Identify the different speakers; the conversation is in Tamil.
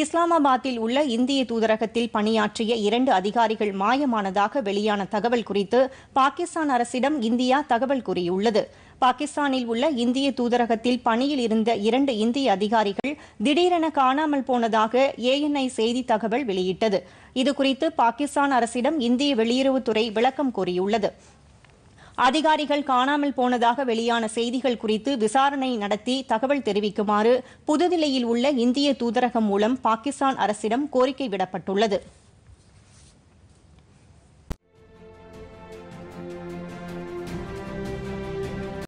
Speaker 1: இஸ்லாமாபாத்தில் உள்ள இந்திய தூதரகத்தில் பணியாற்றிய இரண்டு அதிகாரிகள் மாயமானதாக வெளியான தகவல் குறித்து பாகிஸ்தான் அரசிடம் இந்தியா தகவல் கூறியுள்ளது பாகிஸ்தானில் உள்ள இந்திய தூதரகத்தில் பணியில் இருந்த இரண்டு இந்திய அதிகாரிகள் திடீரென காணாமல் போனதாக ஏஎன்ஐ செய்தி தகவல் வெளியிட்டது இதுகுறித்து பாகிஸ்தான் அரசிடம் இந்திய வெளியுறவுத்துறை விளக்கம் கோரியுள்ளது அதிகாரிகள் காணாமல் போனதாக வெளியான செய்திகள் குறித்து விசாரணை நடத்தி தகவல் தெரிவிக்குமாறு புதுதில்லியில் உள்ள இந்திய தூதரகம் மூலம் பாகிஸ்தான் அரசிடம் கோரிக்கை விடப்பட்டுள்ளது